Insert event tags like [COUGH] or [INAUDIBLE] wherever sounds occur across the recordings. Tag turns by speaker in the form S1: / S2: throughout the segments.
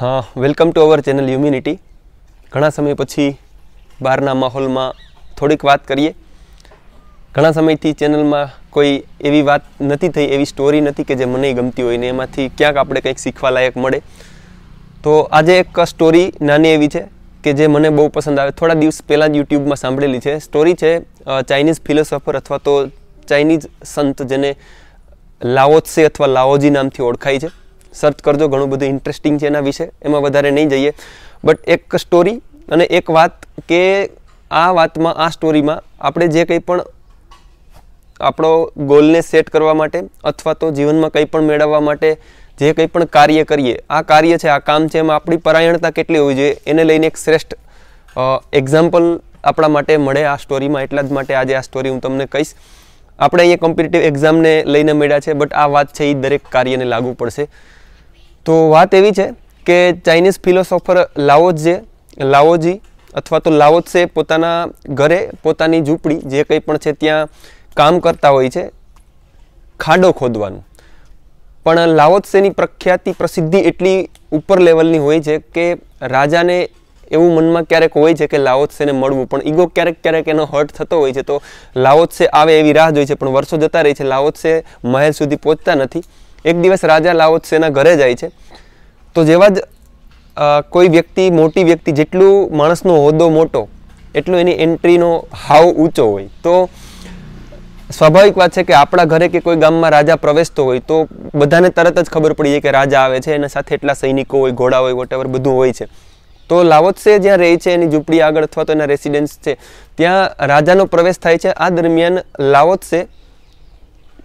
S1: હા welcome to our channel humanity ઘણા સમય પછી બહારના માહોલમાં થોડીક વાત કરીએ ઘણા સમયથી ચેનલમાં કોઈ એવી વાત નથી થઈ એવી સ્ટોરી નથી કે જે મને ગમતી હોય ને એમાંથી ક્યાંક આપણે કંઈક શીખવા લાયક મળે તો આજે એક સ્ટોરી નાની એવી છે કે જે મને બહુ પસંદ આવે થોડા દિવસ પહેલાં જ યુટ્યુબમાં સાંભળેલી છે સ્ટોરી છે ચાઇનીઝ ફિલોસોફર અથવા તો ચાઇનીઝ સંત જેને લાઓત્સે અથવા લાઓજી નામથી ઓળખાય છે સર્ચ કરજો ઘણું બધું ઇન્ટરેસ્ટિંગ છે એના વિશે એમાં વધારે નહીં જઈએ બટ એક સ્ટોરી અને એક વાત કે આ વાતમાં આ સ્ટોરીમાં આપણે જે કંઈ પણ આપણો ગોલને સેટ કરવા માટે અથવા તો જીવનમાં કંઈ પણ મેળવવા માટે જે કંઈ પણ કાર્ય કરીએ આ કાર્ય છે આ કામ છે એમાં આપણી પરાયણતા કેટલી હોવી જોઈએ એને લઈને એક શ્રેષ્ઠ એક્ઝામ્પલ આપણા માટે મળે આ સ્ટોરીમાં એટલા જ માટે આજે આ સ્ટોરી હું તમને કહીશ આપણે અહીંયા કોમ્પિટિટિવ એક્ઝામને લઈને મળ્યા છે બટ આ વાત છે એ દરેક કાર્યને લાગુ પડશે તો વાત એવી છે કે ચાઇનીઝ ફિલોસોફર લાઓજે લાઓજી અથવા તો લાઓત્સે પોતાના ઘરે પોતાની ઝૂંપડી જે કંઈ પણ છે ત્યાં કામ કરતા હોય છે ખાડો ખોદવાનું પણ લાઓત્સેની પ્રખ્યાતિ પ્રસિદ્ધિ એટલી ઉપર લેવલની હોય છે કે રાજાને એવું મનમાં ક્યારેક હોય છે કે લાઓત્સેને મળવું પણ ઈગો ક્યારેક ક્યારેક એનો હર્ટ થતો હોય છે તો લાઓત્સે આવે એવી રાહ જોઈ છે પણ વર્ષો જતા રહી છે લાઓત્સે મહેલ સુધી પહોંચતા નથી એક દિવસ રાજા લાઓત્સેના ઘરે જાય છે તો જેવા જ કોઈ વ્યક્તિ મોટી વ્યક્તિ જેટલું માણસનો હોદ્દો મોટો એટલો એની એન્ટ્રીનો હાવ ઊંચો હોય તો સ્વાભાવિક વાત છે કે આપણા ઘરે કે કોઈ ગામમાં રાજા પ્રવેશતો હોય તો બધાને તરત જ ખબર પડી જાય કે રાજા આવે છે એના સાથે એટલા સૈનિકો હોય ઘોડા હોય વોટેવર બધું હોય છે તો લાવોત્સે જ્યાં રહે છે એની ઝૂંપડી આગળ અથવા તો એના રેસિડેન્સ છે ત્યાં રાજાનો પ્રવેશ થાય છે આ દરમિયાન લાવોત્સે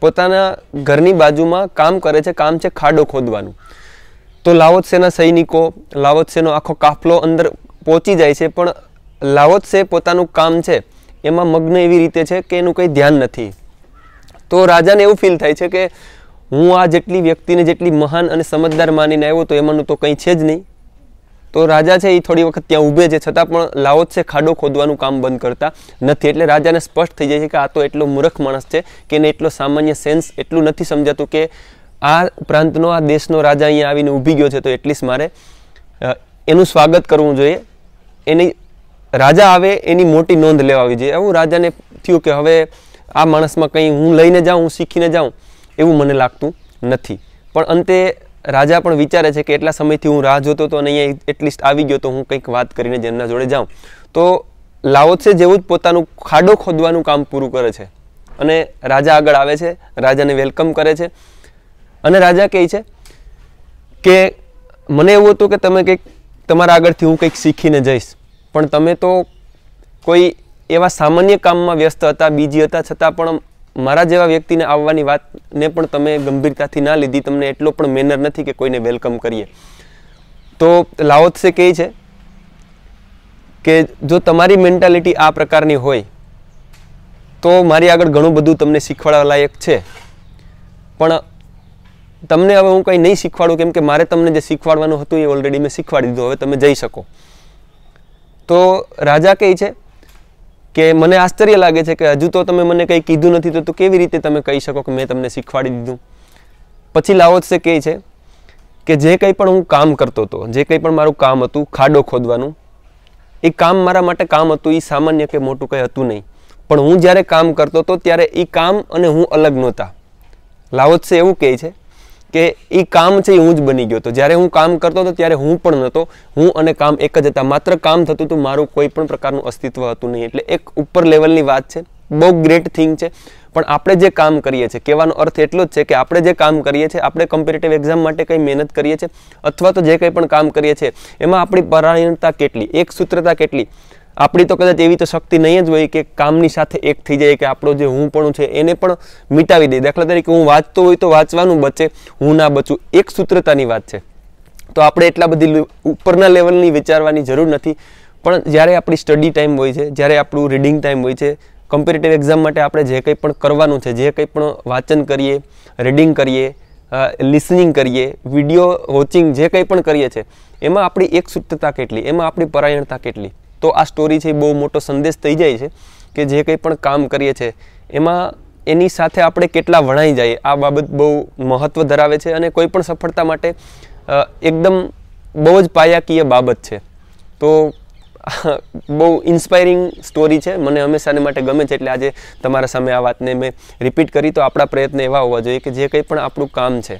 S1: પોતાના ઘરની બાજુમાં કામ કરે છે કામ છે ખાડો ખોદવાનું તો લાવોત્સેના સૈનિકો લાવોત્સેનો આખો કાફલો અંદર પહોંચી જાય છે પણ લાવોત્સે પોતાનું કામ છે એમાં મગ્ન એવી રીતે છે કે એનું કંઈ ધ્યાન નથી તો રાજાને એવું ફીલ થાય છે કે હું આ જેટલી વ્યક્તિને જેટલી મહાન અને સમજદાર માનીને આવ્યો તો એમાંનું તો કંઈ છે જ નહીં તો રાજા છે એ થોડી વખત ત્યાં ઊભે છે છતાં પણ છે ખાડો ખોદવાનું કામ બંધ કરતા નથી એટલે રાજાને સ્પષ્ટ થઈ જાય છે કે આ તો એટલો મૂર્ખ માણસ છે કે એને એટલો સામાન્ય સેન્સ એટલું નથી સમજાતું કે આ પ્રાંતનો આ દેશનો રાજા અહીંયા આવીને ઊભી ગયો છે તો એટલીસ્ટ મારે એનું સ્વાગત કરવું જોઈએ એની રાજા આવે એની મોટી નોંધ લેવાવી જોઈએ એવું રાજાને થયું કે હવે આ માણસમાં કંઈ હું લઈને જાઉં હું શીખીને જાઉં એવું મને લાગતું નથી પણ અંતે રાજા પણ વિચારે છે કે એટલા સમયથી હું રાહ જોતો હતો અને અહીંયા એટલીસ્ટ આવી ગયો તો હું કંઈક વાત કરીને જેમના જોડે જાઉં તો લાઓત્સે જેવું જ પોતાનું ખાડો ખોદવાનું કામ પૂરું કરે છે અને રાજા આગળ આવે છે રાજાને વેલકમ કરે છે અને રાજા કહે છે કે મને એવું હતું કે તમે કંઈક તમારા આગળથી હું કંઈક શીખીને જઈશ પણ તમે તો કોઈ એવા સામાન્ય કામમાં વ્યસ્ત હતા બીજી હતા છતાં પણ મારા જેવા વ્યક્તિને આવવાની વાતને પણ તમે ગંભીરતાથી ના લીધી તમને એટલો પણ મેનર નથી કે કોઈને વેલકમ કરીએ તો લાઓત્સે કહે છે કે જો તમારી મેન્ટાલિટી આ પ્રકારની હોય તો મારી આગળ ઘણું બધું તમને શીખવાડવા લાયક છે પણ તમને હવે હું કંઈ નહીં શીખવાડું કેમ કે મારે તમને જે શીખવાડવાનું હતું એ ઓલરેડી મેં શીખવાડી દીધું હવે તમે જઈ શકો તો રાજા કહે છે કે મને આશ્ચર્ય લાગે છે કે હજુ તો તમે મને કંઈ કીધું નથી તો તું કેવી રીતે તમે કહી શકો કે મેં તમને શીખવાડી દીધું પછી લાવો છે કહે છે કે જે કંઈ પણ હું કામ કરતો હતો જે કંઈ પણ મારું કામ હતું ખાડો ખોદવાનું એ કામ મારા માટે કામ હતું એ સામાન્ય કે મોટું કંઈ હતું નહીં પણ હું જ્યારે કામ કરતો હતો ત્યારે એ કામ અને હું અલગ નહોતા લાવોત્સે એવું કહે છે કે એ કામ છે એ હું જ બની ગયો હતો જ્યારે હું કામ કરતો હતો ત્યારે હું પણ નહોતો હું અને કામ એક જ હતા માત્ર કામ થતું હતું મારું કોઈ પણ પ્રકારનું અસ્તિત્વ હતું નહીં એટલે એક ઉપર લેવલની વાત છે બહુ ગ્રેટ થિંગ છે પણ આપણે જે કામ કરીએ છીએ કહેવાનો અર્થ એટલો જ છે કે આપણે જે કામ કરીએ છીએ આપણે કમ્પિટેટિવ એક્ઝામ માટે કંઈ મહેનત કરીએ છીએ અથવા તો જે કંઈ પણ કામ કરીએ છીએ એમાં આપણી પરાયણતા કેટલી એક સૂત્રતા કેટલી આપણી તો કદાચ એવી તો શક્તિ નહીં જ હોય કે કામની સાથે એક થઈ જાય કે આપણો જે હું પણ છે એને પણ મિટાવી દે દાખલા તરીકે હું વાંચતો હોય તો વાંચવાનું બચે હું ના બચું એક સૂત્રતાની વાત છે તો આપણે એટલા બધી ઉપરના લેવલની વિચારવાની જરૂર નથી પણ જ્યારે આપણી સ્ટડી ટાઈમ હોય છે જ્યારે આપણું રીડિંગ ટાઈમ હોય છે કમ્પિટેટિવ એક્ઝામ માટે આપણે જે કંઈ પણ કરવાનું છે જે કંઈ પણ વાંચન કરીએ રીડિંગ કરીએ લિસનિંગ કરીએ વિડીયો વોચિંગ જે કંઈ પણ કરીએ છીએ એમાં આપણી એક સૂત્રતા કેટલી એમાં આપણી પરાયણતા કેટલી તો આ સ્ટોરી છે એ બહુ મોટો સંદેશ થઈ જાય છે કે જે કંઈ પણ કામ કરીએ છીએ એમાં એની સાથે આપણે કેટલા વણાઈ જઈએ આ બાબત બહુ મહત્ત્વ ધરાવે છે અને કોઈ પણ સફળતા માટે એકદમ બહુ જ પાયાકીય બાબત છે તો [LAUGHS] બહુ ઇન્સ્પાયરિંગ સ્ટોરી છે મને હંમેશાને માટે ગમે છે એટલે આજે તમારા સામે આ વાતને મેં રિપીટ કરી તો આપણા પ્રયત્ન એવા હોવા જોઈએ કે જે કંઈ પણ આપણું કામ છે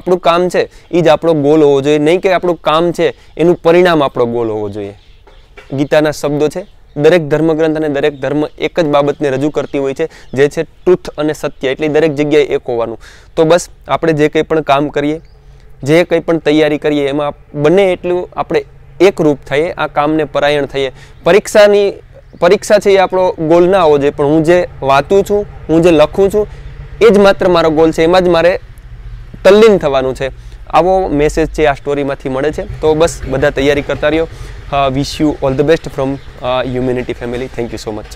S1: આપણું કામ છે એ જ આપણો ગોલ હોવો જોઈએ નહીં કે આપણું કામ છે એનું પરિણામ આપણો ગોલ હોવો જોઈએ ગીતાના શબ્દો છે દરેક ધર્મગ્રંથ અને દરેક ધર્મ એક જ બાબતને રજૂ કરતી હોય છે જે છે ટ્રુથ અને સત્ય એટલે દરેક જગ્યાએ એક હોવાનું તો બસ આપણે જે કંઈ પણ કામ કરીએ જે કંઈ પણ તૈયારી કરીએ એમાં બને એટલું આપણે એકરૂપ થઈએ આ કામને પરાયણ થઈએ પરીક્ષાની પરીક્ષા છે એ આપણો ગોલ ના હોવો જોઈએ પણ હું જે વાંચું છું હું જે લખું છું એ જ માત્ર મારો ગોલ છે એમાં જ મારે તલ્લીન થવાનું છે આવો મેસેજ છે આ સ્ટોરીમાંથી મળે છે તો બસ બધા તૈયારી કરતા રહ્યો wish you all the best from humanity family thank you so much